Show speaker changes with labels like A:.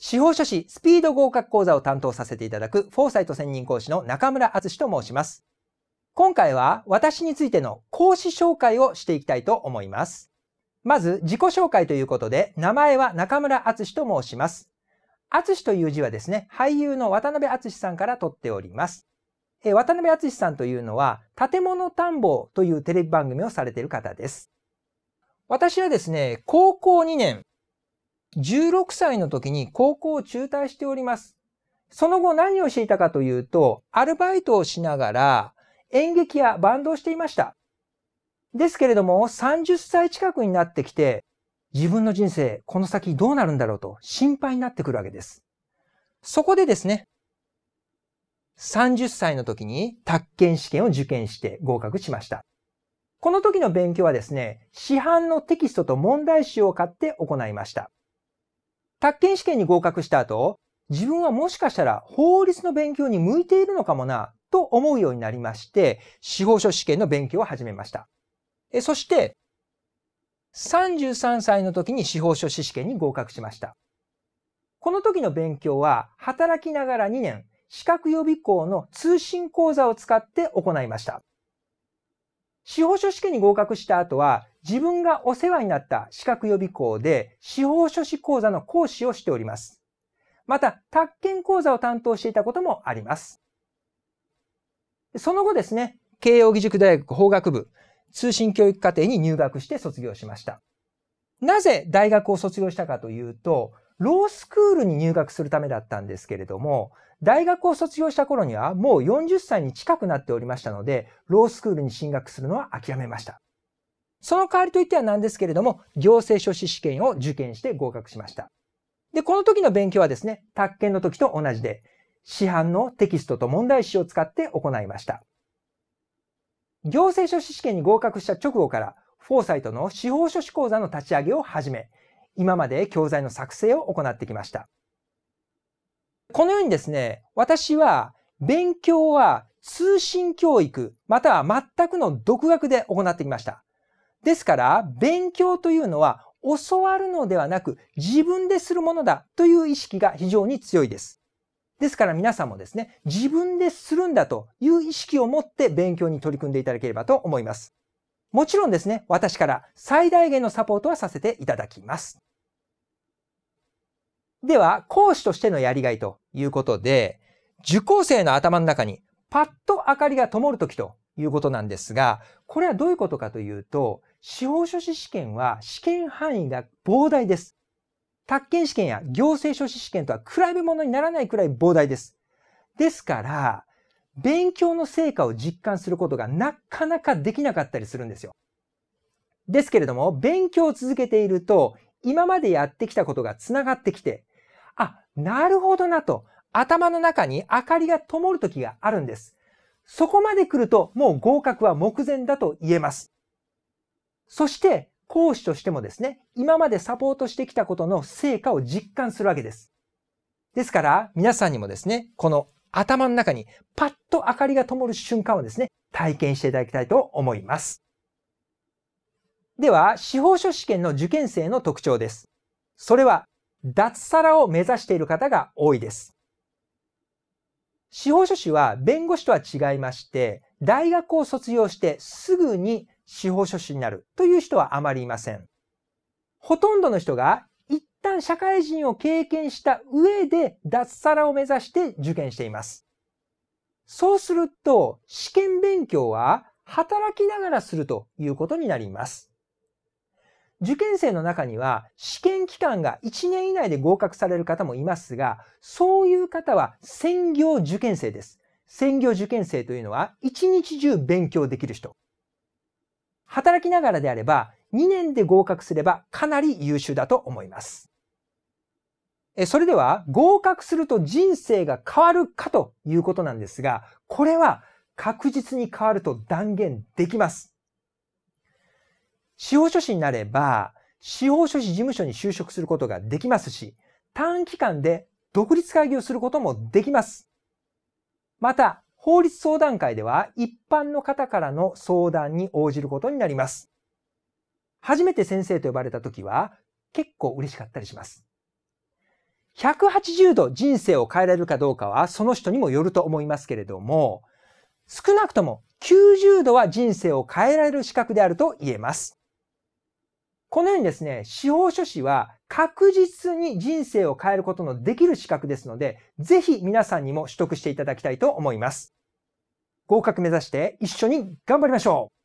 A: 司法書士スピード合格講座を担当させていただくフォーサイト専任講師の中村敦と申します。今回は私についての講師紹介をしていきたいと思います。まず自己紹介ということで、名前は中村敦と申します。敦という字はですね、俳優の渡辺敦さんから取っております。渡辺敦さんというのは、建物探訪というテレビ番組をされている方です。私はですね、高校2年、16歳の時に高校を中退しております。その後何をしていたかというと、アルバイトをしながら演劇やバンドをしていました。ですけれども、30歳近くになってきて、自分の人生、この先どうなるんだろうと心配になってくるわけです。そこでですね、30歳の時に宅建試験を受験して合格しました。この時の勉強はですね、市販のテキストと問題集を買って行いました。宅建試験に合格した後、自分はもしかしたら法律の勉強に向いているのかもな、と思うようになりまして、司法書試験の勉強を始めました。えそして、33歳の時に司法書士試験に合格しました。この時の勉強は、働きながら2年、資格予備校の通信講座を使って行いました。司法書試験に合格した後は、自分がお世話になった資格予備校で司法書士講座の講師をしております。また、宅建講座を担当していたこともあります。その後ですね、慶應義塾大学法学部通信教育課程に入学して卒業しました。なぜ大学を卒業したかというと、ロースクールに入学するためだったんですけれども、大学を卒業した頃にはもう40歳に近くなっておりましたので、ロースクールに進学するのは諦めました。その代わりといってはなんですけれども、行政書士試験を受験して合格しました。で、この時の勉強はですね、宅建の時と同じで、市販のテキストと問題集を使って行いました。行政書士試験に合格した直後から、フォーサイトの司法書士講座の立ち上げを始め、今まで教材の作成を行ってきました。このようにですね、私は勉強は通信教育または全くの独学で行ってきました。ですから、勉強というのは教わるのではなく自分でするものだという意識が非常に強いです。ですから皆さんもですね、自分でするんだという意識を持って勉強に取り組んでいただければと思います。もちろんですね、私から最大限のサポートはさせていただきます。では、講師としてのやりがいということで、受講生の頭の中にパッと明かりが灯るときということなんですが、これはどういうことかというと、司法書士試験は試験範囲が膨大です。宅建試験や行政書士試験とは比べ物にならないくらい膨大です。ですから、勉強の成果を実感することがなかなかできなかったりするんですよ。ですけれども、勉強を続けていると、今までやってきたことが繋がってきて、なるほどなと、頭の中に明かりが灯る時があるんです。そこまで来るともう合格は目前だと言えます。そして講師としてもですね、今までサポートしてきたことの成果を実感するわけです。ですから皆さんにもですね、この頭の中にパッと明かりが灯る瞬間をですね、体験していただきたいと思います。では、司法書試験の受験生の特徴です。それは脱サラを目指している方が多いです。司法書士は弁護士とは違いまして、大学を卒業してすぐに司法書士になるという人はあまりいません。ほとんどの人が一旦社会人を経験した上で脱サラを目指して受験しています。そうすると、試験勉強は働きながらするということになります。受験生の中には試験期間が1年以内で合格される方もいますが、そういう方は専業受験生です。専業受験生というのは1日中勉強できる人。働きながらであれば2年で合格すればかなり優秀だと思います。それでは合格すると人生が変わるかということなんですが、これは確実に変わると断言できます。司法書士になれば、司法書士事務所に就職することができますし、短期間で独立会議をすることもできます。また、法律相談会では一般の方からの相談に応じることになります。初めて先生と呼ばれた時は結構嬉しかったりします。180度人生を変えられるかどうかはその人にもよると思いますけれども、少なくとも90度は人生を変えられる資格であると言えます。このようにですね、司法書士は確実に人生を変えることのできる資格ですので、ぜひ皆さんにも取得していただきたいと思います。合格目指して一緒に頑張りましょう